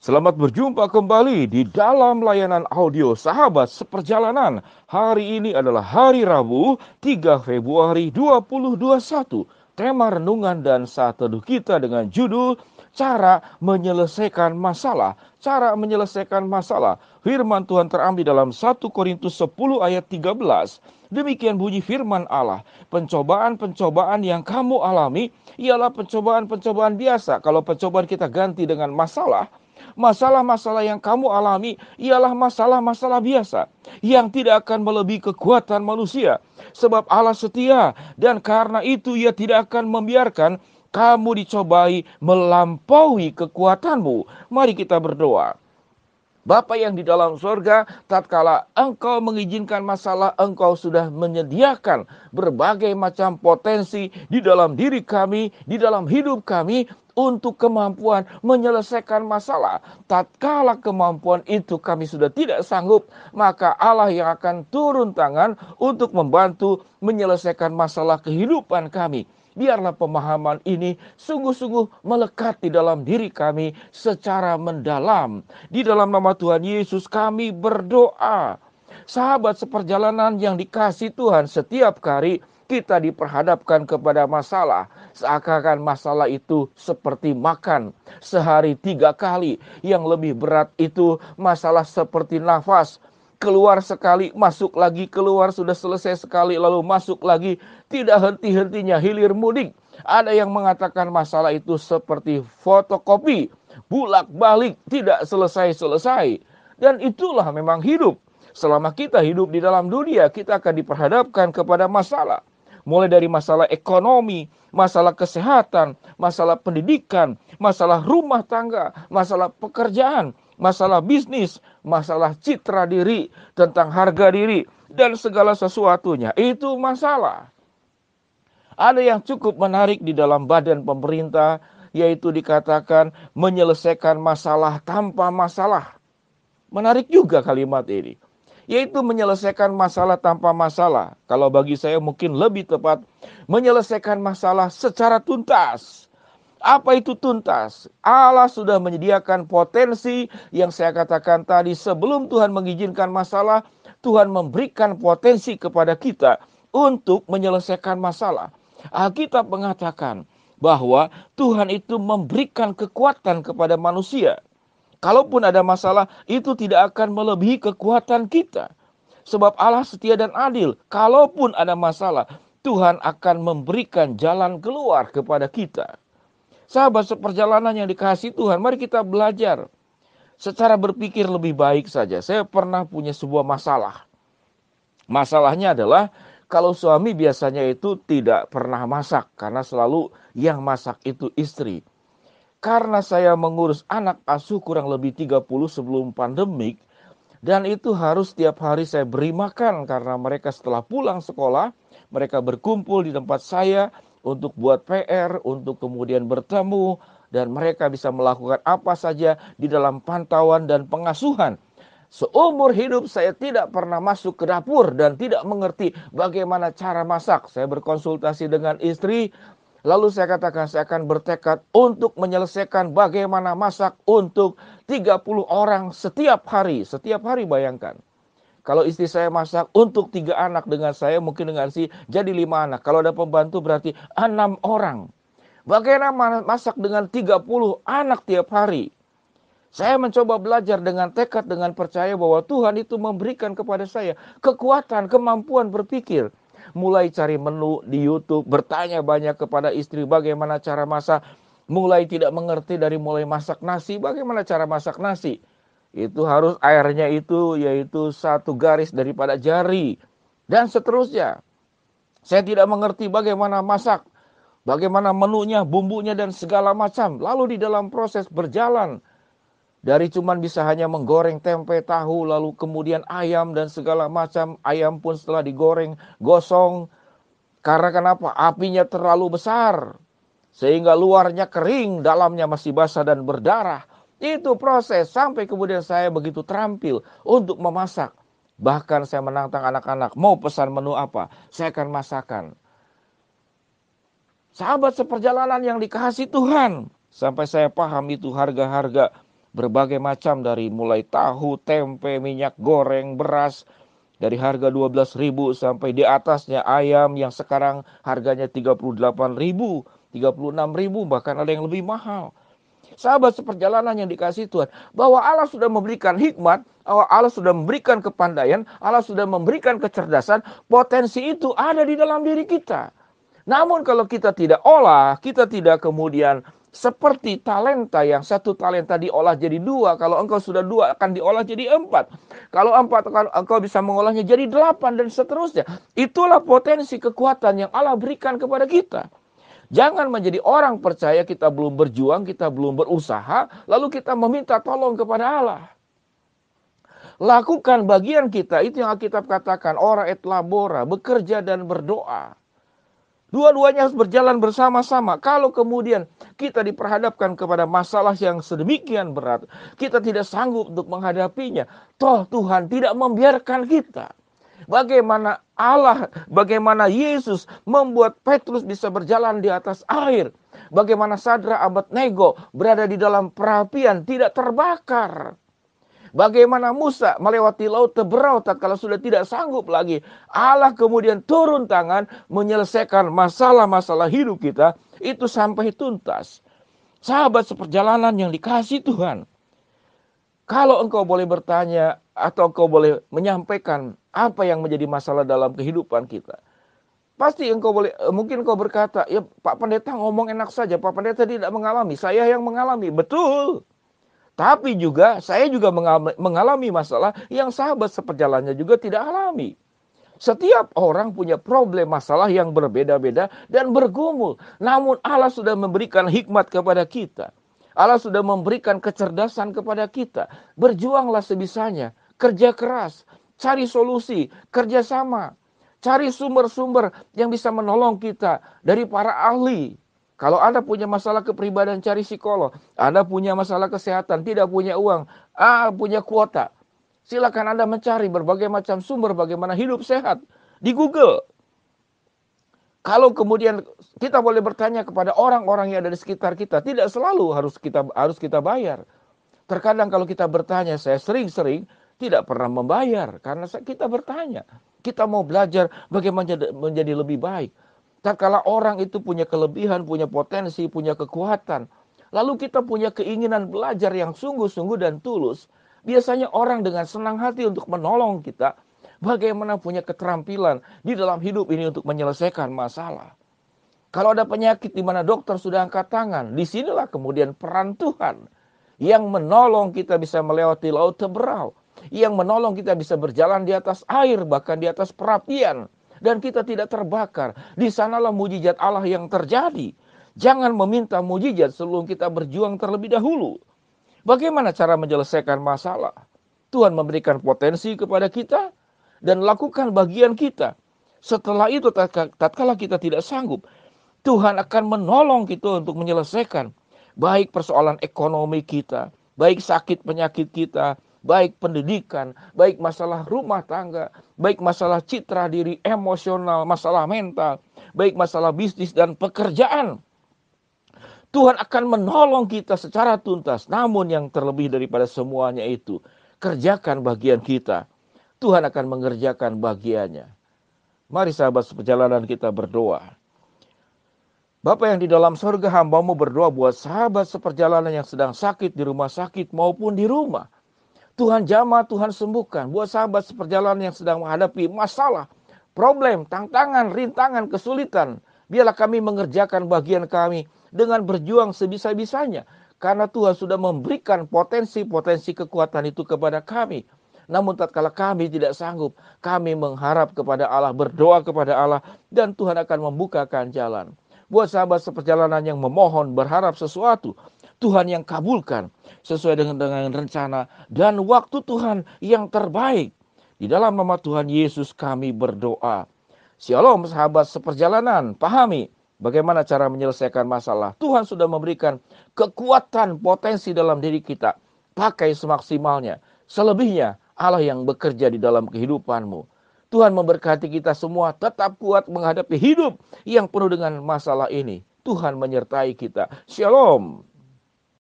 Selamat berjumpa kembali di dalam layanan audio Sahabat Seperjalanan. Hari ini adalah hari Rabu, 3 Februari 2021. Tema renungan dan saat teduh kita dengan judul Cara Menyelesaikan Masalah. Cara menyelesaikan masalah. Firman Tuhan terambil dalam 1 Korintus 10 ayat 13. Demikian bunyi firman Allah. Pencobaan-pencobaan yang kamu alami ialah pencobaan-pencobaan biasa. Kalau pencobaan kita ganti dengan masalah, masalah-masalah yang kamu alami ialah masalah-masalah biasa yang tidak akan melebihi kekuatan manusia. Sebab Allah setia dan karena itu ia tidak akan membiarkan kamu dicobai melampaui kekuatanmu. Mari kita berdoa. Bapa yang di dalam sorga, tatkala engkau mengizinkan masalah, engkau sudah menyediakan berbagai macam potensi di dalam diri kami, di dalam hidup kami, untuk kemampuan menyelesaikan masalah. Tatkala kemampuan itu kami sudah tidak sanggup, maka Allah yang akan turun tangan untuk membantu menyelesaikan masalah kehidupan kami biarlah pemahaman ini sungguh-sungguh melekat di dalam diri kami secara mendalam. Di dalam nama Tuhan Yesus kami berdoa. Sahabat seperjalanan yang dikasih Tuhan setiap hari kita diperhadapkan kepada masalah seakan-akan masalah itu seperti makan sehari tiga kali yang lebih berat itu masalah seperti nafas keluar sekali, masuk lagi, keluar sudah selesai sekali, lalu masuk lagi, tidak henti-hentinya hilir mudik. Ada yang mengatakan masalah itu seperti fotokopi, bulak-balik, tidak selesai-selesai. Dan itulah memang hidup. Selama kita hidup di dalam dunia, kita akan diperhadapkan kepada masalah. Mulai dari masalah ekonomi, masalah kesehatan, masalah pendidikan, masalah rumah tangga, masalah pekerjaan, masalah bisnis, masalah citra diri, tentang harga diri, dan segala sesuatunya. Itu masalah. Ada yang cukup menarik di dalam badan pemerintah, yaitu dikatakan menyelesaikan masalah tanpa masalah. Menarik juga kalimat ini yaitu menyelesaikan masalah tanpa masalah. Kalau bagi saya mungkin lebih tepat menyelesaikan masalah secara tuntas. Apa itu tuntas? Allah sudah menyediakan potensi yang saya katakan tadi sebelum Tuhan mengizinkan masalah, Tuhan memberikan potensi kepada kita untuk menyelesaikan masalah. Alkitab mengatakan bahwa Tuhan itu memberikan kekuatan kepada manusia. Kalaupun ada masalah, itu tidak akan melebihi kekuatan kita. Sebab Allah setia dan adil. Kalaupun ada masalah, Tuhan akan memberikan jalan keluar kepada kita. Sahabat seperjalanan yang dikasih Tuhan, mari kita belajar secara berpikir lebih baik saja. Saya pernah punya sebuah masalah. Masalahnya adalah kalau suami biasanya itu tidak pernah masak karena selalu yang masak itu istri. Karena saya mengurus anak asuh kurang lebih 30 sebelum pandemik, dan itu harus setiap hari saya beri makan karena mereka setelah pulang sekolah mereka berkumpul di tempat saya untuk buat PR, untuk kemudian bertemu, dan mereka bisa melakukan apa saja di dalam pantauan dan pengasuhan. Seumur hidup saya tidak pernah masuk ke dapur dan tidak mengerti bagaimana cara masak. Saya berkonsultasi dengan istri, lalu saya katakan saya akan bertekad untuk menyelesaikan bagaimana masak untuk 30 orang setiap hari. Setiap hari bayangkan. Kalau istri saya masak untuk tiga anak dengan saya mungkin dengan si jadi lima anak. Kalau ada pembantu berarti enam orang. Bagaimana masak dengan 30 anak tiap hari? Saya mencoba belajar dengan tekad dengan percaya bahwa Tuhan itu memberikan kepada saya kekuatan, kemampuan berpikir. Mulai cari menu di YouTube, bertanya banyak kepada istri bagaimana cara masak. Mulai tidak mengerti dari mulai masak nasi, bagaimana cara masak nasi itu harus airnya itu yaitu satu garis daripada jari dan seterusnya. Saya tidak mengerti bagaimana masak, bagaimana menunya, bumbunya dan segala macam. Lalu di dalam proses berjalan dari cuman bisa hanya menggoreng tempe, tahu, lalu kemudian ayam dan segala macam. Ayam pun setelah digoreng gosong karena kenapa? Apinya terlalu besar sehingga luarnya kering, dalamnya masih basah dan berdarah. Itu proses sampai kemudian saya begitu terampil untuk memasak. Bahkan saya menantang anak-anak, mau pesan menu apa? Saya akan masakan. Sahabat seperjalanan yang dikasih Tuhan. Sampai saya paham itu harga-harga berbagai macam dari mulai tahu, tempe, minyak goreng, beras, dari harga 12.000 sampai di atasnya ayam yang sekarang harganya 38.000, 36.000 bahkan ada yang lebih mahal sahabat seperjalanan yang dikasih Tuhan. Bahwa Allah sudah memberikan hikmat, Allah sudah memberikan kepandaian, Allah sudah memberikan kecerdasan, potensi itu ada di dalam diri kita. Namun kalau kita tidak olah, kita tidak kemudian seperti talenta yang satu talenta diolah jadi dua. Kalau engkau sudah dua akan diolah jadi empat. Kalau empat akan engkau bisa mengolahnya jadi delapan dan seterusnya. Itulah potensi kekuatan yang Allah berikan kepada kita. Jangan menjadi orang percaya kita belum berjuang, kita belum berusaha, lalu kita meminta tolong kepada Allah. Lakukan bagian kita, itu yang Alkitab katakan, orang et labora, bekerja dan berdoa. Dua-duanya harus berjalan bersama-sama. Kalau kemudian kita diperhadapkan kepada masalah yang sedemikian berat, kita tidak sanggup untuk menghadapinya. Toh Tuhan tidak membiarkan kita bagaimana Allah, bagaimana Yesus membuat Petrus bisa berjalan di atas air. Bagaimana Sadra Nego berada di dalam perapian tidak terbakar. Bagaimana Musa melewati laut teberau tak kalau sudah tidak sanggup lagi. Allah kemudian turun tangan menyelesaikan masalah-masalah hidup kita itu sampai tuntas. Sahabat seperjalanan yang dikasih Tuhan. Kalau engkau boleh bertanya atau engkau boleh menyampaikan apa yang menjadi masalah dalam kehidupan kita. Pasti engkau boleh eh, mungkin engkau berkata, "Ya Pak Pendeta ngomong enak saja, Pak Pendeta tidak mengalami, saya yang mengalami." Betul. Tapi juga saya juga mengalami masalah yang sahabat seperjalannya juga tidak alami. Setiap orang punya problem masalah yang berbeda-beda dan bergumul. Namun Allah sudah memberikan hikmat kepada kita. Allah sudah memberikan kecerdasan kepada kita. Berjuanglah sebisanya, kerja keras, cari solusi, kerjasama, cari sumber-sumber yang bisa menolong kita dari para ahli. Kalau Anda punya masalah kepribadian, cari psikolog. Anda punya masalah kesehatan, tidak punya uang, ah, punya kuota. Silakan Anda mencari berbagai macam sumber bagaimana hidup sehat di Google. Kalau kemudian kita boleh bertanya kepada orang-orang yang ada di sekitar kita, tidak selalu harus kita harus kita bayar. Terkadang kalau kita bertanya, saya sering-sering tidak pernah membayar karena kita bertanya, kita mau belajar bagaimana menjadi lebih baik. tak Tatkala orang itu punya kelebihan, punya potensi, punya kekuatan, lalu kita punya keinginan belajar yang sungguh-sungguh dan tulus, biasanya orang dengan senang hati untuk menolong kita bagaimana punya keterampilan di dalam hidup ini untuk menyelesaikan masalah. Kalau ada penyakit di mana dokter sudah angkat tangan, disinilah kemudian peran Tuhan yang menolong kita bisa melewati laut teberau yang menolong kita bisa berjalan di atas air, bahkan di atas perapian, dan kita tidak terbakar. Di sanalah mujizat Allah yang terjadi. Jangan meminta mujizat sebelum kita berjuang terlebih dahulu. Bagaimana cara menyelesaikan masalah? Tuhan memberikan potensi kepada kita dan lakukan bagian kita. Setelah itu, tatkala kita tidak sanggup, Tuhan akan menolong kita untuk menyelesaikan baik persoalan ekonomi kita, baik sakit penyakit kita, baik pendidikan, baik masalah rumah tangga, baik masalah citra diri emosional, masalah mental, baik masalah bisnis dan pekerjaan. Tuhan akan menolong kita secara tuntas. Namun yang terlebih daripada semuanya itu, kerjakan bagian kita. Tuhan akan mengerjakan bagiannya. Mari sahabat seperjalanan kita berdoa. Bapak yang di dalam surga hambamu berdoa buat sahabat seperjalanan yang sedang sakit di rumah sakit maupun di rumah. Tuhan jamah, Tuhan sembuhkan. Buat sahabat seperjalanan yang sedang menghadapi masalah, problem, tantangan, rintangan, kesulitan. Biarlah kami mengerjakan bagian kami dengan berjuang sebisa-bisanya. Karena Tuhan sudah memberikan potensi-potensi kekuatan itu kepada kami. Namun tatkala kami tidak sanggup, kami mengharap kepada Allah, berdoa kepada Allah, dan Tuhan akan membukakan jalan. Buat sahabat seperjalanan yang memohon, berharap sesuatu, Tuhan yang kabulkan sesuai dengan, dengan rencana dan waktu Tuhan yang terbaik. Di dalam nama Tuhan Yesus kami berdoa. Shalom sahabat seperjalanan, pahami bagaimana cara menyelesaikan masalah. Tuhan sudah memberikan kekuatan potensi dalam diri kita. Pakai semaksimalnya. Selebihnya Allah yang bekerja di dalam kehidupanmu. Tuhan memberkati kita semua tetap kuat menghadapi hidup yang penuh dengan masalah ini. Tuhan menyertai kita. Shalom.